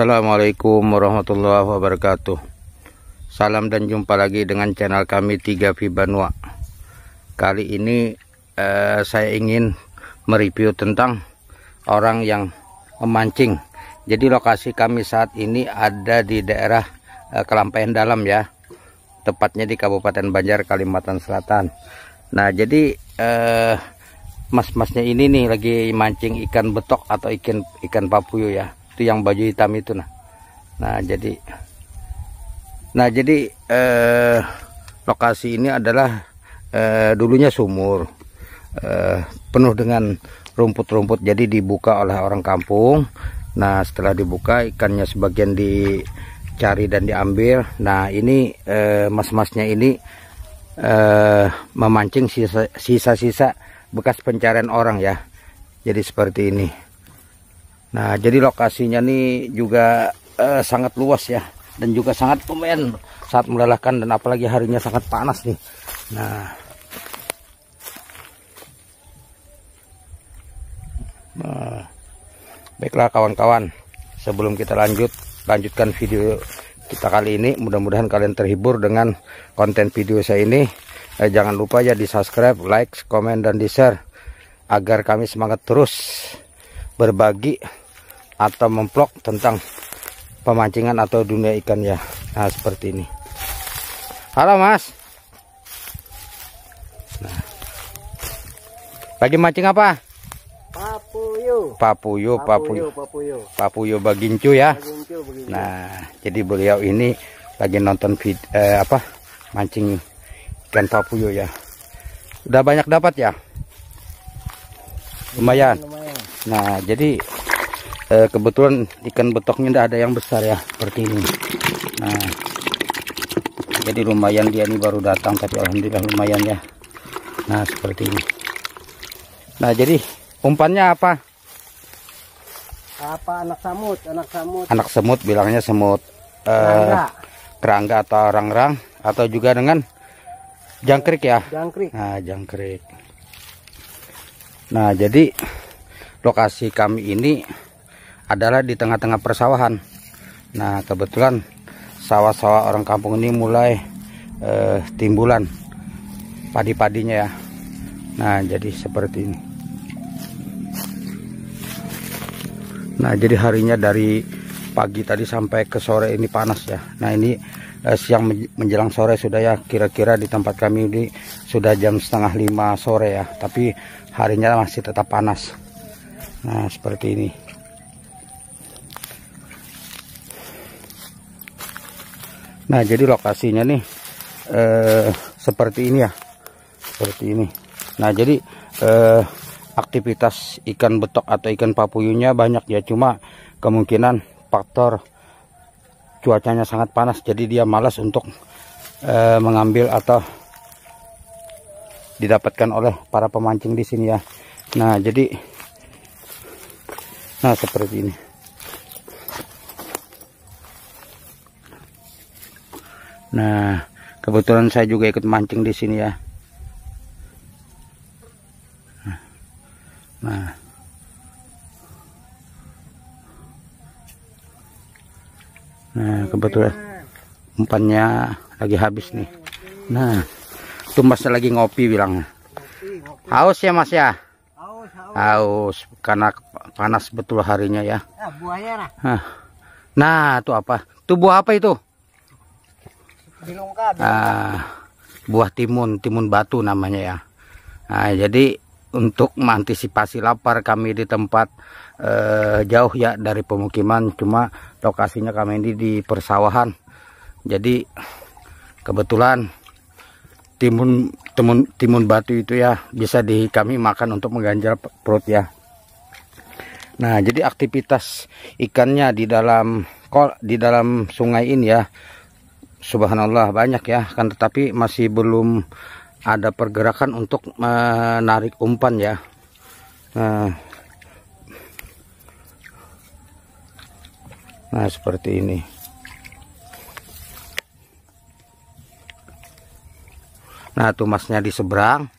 Assalamualaikum warahmatullahi wabarakatuh Salam dan jumpa lagi dengan channel kami 3V Banua Kali ini eh, saya ingin mereview tentang orang yang memancing Jadi lokasi kami saat ini ada di daerah eh, Kelampaian Dalam ya Tepatnya di Kabupaten Banjar, Kalimantan Selatan Nah jadi eh, mas-masnya ini nih lagi mancing ikan betok atau ikan ikan papuyu ya itu yang baju hitam itu nah nah jadi nah jadi eh, lokasi ini adalah eh, dulunya sumur eh, penuh dengan rumput-rumput jadi dibuka oleh orang kampung nah setelah dibuka ikannya sebagian dicari dan diambil nah ini eh, mas-masnya ini eh, memancing sisa-sisa bekas pencarian orang ya jadi seperti ini Nah, jadi lokasinya nih juga eh, sangat luas ya dan juga sangat lumayan saat melelahkan dan apalagi harinya sangat panas nih. Nah. Nah. Baiklah kawan-kawan, sebelum kita lanjut lanjutkan video kita kali ini, mudah-mudahan kalian terhibur dengan konten video saya ini. Eh, jangan lupa ya di subscribe, like, komen dan di share agar kami semangat terus berbagi atau memplok tentang pemancingan atau dunia ikan ya nah seperti ini halo mas nah. lagi mancing apa papuyo papuyo papuyo papuyo papuyo bagincu ya bagincu, bagincu. nah jadi beliau ini lagi nonton vid eh, apa mancing ikan papuyo ya udah banyak dapat ya lumayan, lumayan. nah jadi eh, kebetulan ikan betoknya tidak ada yang besar ya seperti ini nah jadi lumayan dia ini baru datang tapi alhamdulillah lumayan ya nah seperti ini nah jadi umpannya apa apa anak samut anak samut anak semut bilangnya semut eh, kerangga atau rang -rang, atau juga dengan jangkrik ya jangkrik nah jangkrik nah jadi lokasi kami ini adalah di tengah-tengah persawahan nah kebetulan sawah-sawah orang kampung ini mulai eh, timbulan padi-padinya ya nah jadi seperti ini nah jadi harinya dari pagi tadi sampai ke sore ini panas ya nah ini eh, siang menjelang sore sudah ya kira-kira di tempat kami ini sudah jam setengah lima sore ya tapi harinya masih tetap panas nah seperti ini Nah, jadi lokasinya nih eh, seperti ini ya. Seperti ini. Nah, jadi eh, aktivitas ikan betok atau ikan papuyunya banyak ya, cuma kemungkinan faktor cuacanya sangat panas jadi dia malas untuk eh, mengambil atau didapatkan oleh para pemancing di sini ya. Nah, jadi nah seperti ini. Nah, kebetulan saya juga ikut mancing di sini ya. Nah. Nah, kebetulan umpannya lagi habis nih. Nah, itu Mas lagi ngopi bilang. Haus ya Mas ya? Haus, karena panas betul harinya ya. Nah, nah itu apa? Itu buah apa itu? Bilongka, ah, buah timun, timun batu namanya ya. Nah, jadi untuk mengantisipasi lapar kami di tempat uh, jauh ya dari pemukiman, cuma lokasinya kami ini di persawahan. Jadi kebetulan timun timun timun batu itu ya bisa di kami makan untuk mengganjal perut ya. Nah, jadi aktivitas ikannya di dalam kol di dalam sungai ini ya subhanallah banyak ya kan tetapi masih belum ada pergerakan untuk menarik umpan ya nah, nah seperti ini nah tuh masnya di seberang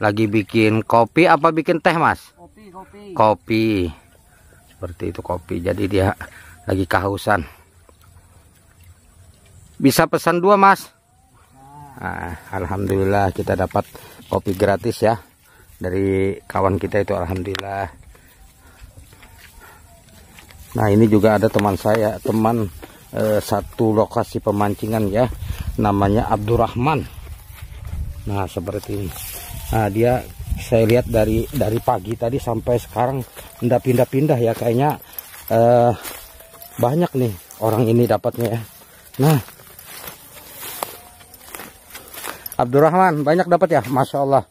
lagi bikin kopi apa bikin teh mas kopi kopi kopi seperti itu kopi jadi dia lagi kehausan bisa pesan dua mas nah, Alhamdulillah kita dapat kopi gratis ya dari kawan kita itu Alhamdulillah nah ini juga ada teman saya teman eh, satu lokasi pemancingan ya namanya Abdurrahman nah seperti ini nah dia saya lihat dari dari pagi tadi sampai sekarang tidak pindah-pindah ya kayaknya eh, banyak nih orang ini dapatnya ya nah Abdurrahman banyak dapat ya Masya Allah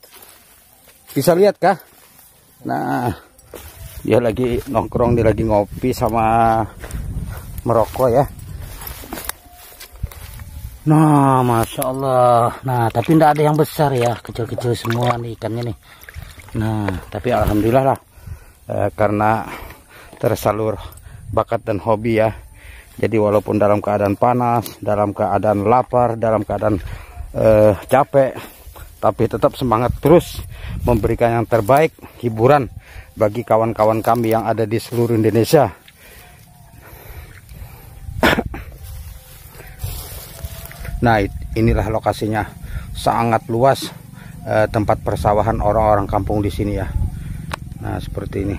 bisa lihat kah nah dia lagi nongkrong dia lagi ngopi sama merokok ya nah Masya Allah nah tapi tidak ada yang besar ya kecil-kecil semua nih ikannya nih nah tapi Alhamdulillah lah eh, karena tersalur bakat dan hobi ya jadi walaupun dalam keadaan panas dalam keadaan lapar dalam keadaan eh, capek tapi tetap semangat terus memberikan yang terbaik hiburan bagi kawan-kawan kami yang ada di seluruh Indonesia nah inilah lokasinya sangat luas eh, tempat persawahan orang-orang kampung di sini ya nah seperti ini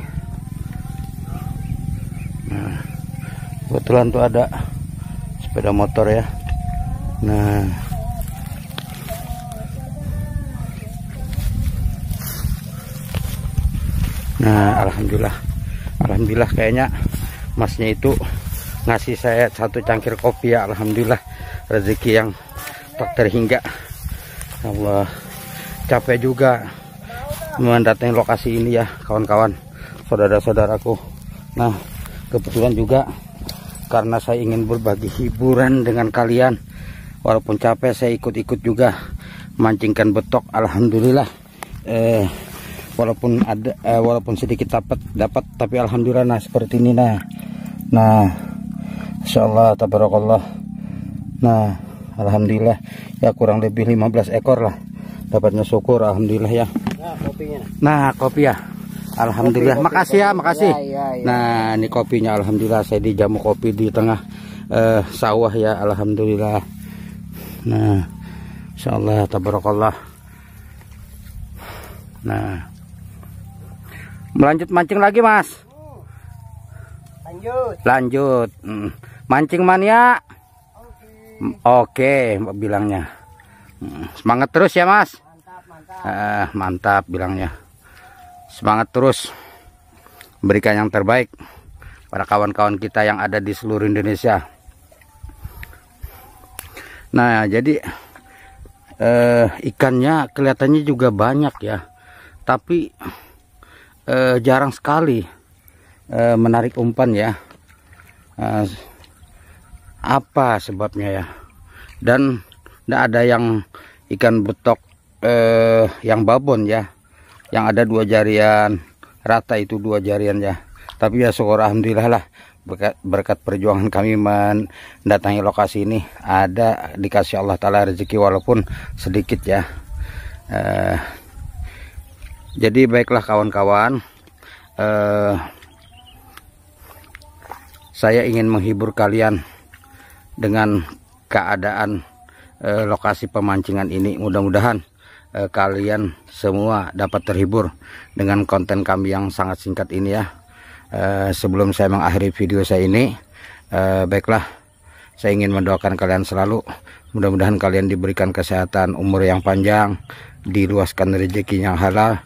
nah kebetulan tuh ada sepeda motor ya nah nah alhamdulillah alhamdulillah kayaknya masnya itu ngasih saya satu cangkir kopi ya alhamdulillah rezeki yang tak terhingga Allah capek juga mendatangi lokasi ini ya kawan-kawan saudara-saudaraku nah kebetulan juga karena saya ingin berbagi hiburan dengan kalian walaupun capek saya ikut-ikut juga mancingkan betok alhamdulillah eh walaupun ada eh, walaupun sedikit dapat dapat tapi alhamdulillah nah seperti ini nah nah insyaallah tabarakallah nah alhamdulillah ya kurang lebih 15 ekor lah dapatnya syukur alhamdulillah ya nah kopinya nah, kopi ya alhamdulillah makasih ya makasih ya, ya, ya. nah ini kopinya alhamdulillah saya dijamu kopi di tengah eh, sawah ya alhamdulillah nah insyaallah tabarakallah nah Melanjut mancing lagi, Mas. Lanjut. Lanjut. Hmm. Mancing mania. Oke, okay. bilangnya. Hmm. Semangat terus ya, Mas. Mantap, mantap. Uh, mantap bilangnya. Semangat terus. Berikan yang terbaik para kawan-kawan kita yang ada di seluruh Indonesia. Nah, jadi eh, ikannya kelihatannya juga banyak ya. Tapi eh, jarang sekali eh, menarik umpan ya eh, apa sebabnya ya dan tidak ada yang ikan betok eh, yang babon ya yang ada dua jarian rata itu dua jarian ya tapi ya syukur alhamdulillah lah berkat, berkat perjuangan kami mendatangi lokasi ini ada dikasih Allah Ta'ala rezeki walaupun sedikit ya eh, jadi baiklah kawan-kawan eh, saya ingin menghibur kalian dengan keadaan eh, lokasi pemancingan ini mudah-mudahan eh, kalian semua dapat terhibur dengan konten kami yang sangat singkat ini ya eh, sebelum saya mengakhiri video saya ini eh, baiklah saya ingin mendoakan kalian selalu mudah-mudahan kalian diberikan kesehatan umur yang panjang diluaskan rezeki yang halal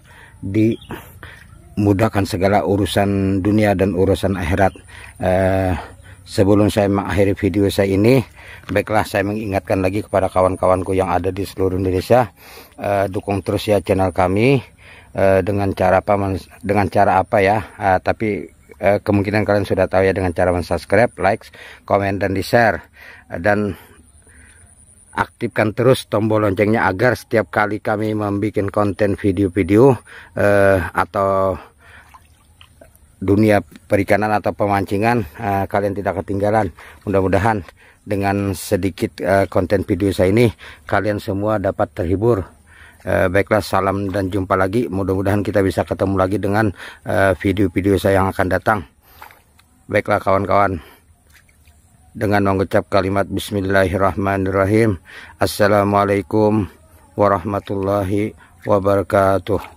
dimudahkan segala urusan dunia dan urusan akhirat eh, sebelum saya mengakhiri video saya ini baiklah saya mengingatkan lagi kepada kawan-kawanku yang ada di seluruh Indonesia eh, dukung terus ya channel kami eh, dengan cara apa dengan cara apa ya eh, tapi eh, kemungkinan kalian sudah tahu ya dengan cara mensubscribe, like, komen dan di share dan aktifkan terus tombol loncengnya agar setiap kali kami membuat konten video-video eh, atau dunia perikanan atau pemancingan eh, kalian tidak ketinggalan mudah-mudahan dengan sedikit eh, konten video saya ini kalian semua dapat terhibur eh, baiklah salam dan jumpa lagi mudah-mudahan kita bisa ketemu lagi dengan eh, video-video eh, saya yang akan datang baiklah kawan-kawan dengan mengucap kalimat Bismillahirrahmanirrahim Assalamualaikum warahmatullahi wabarakatuh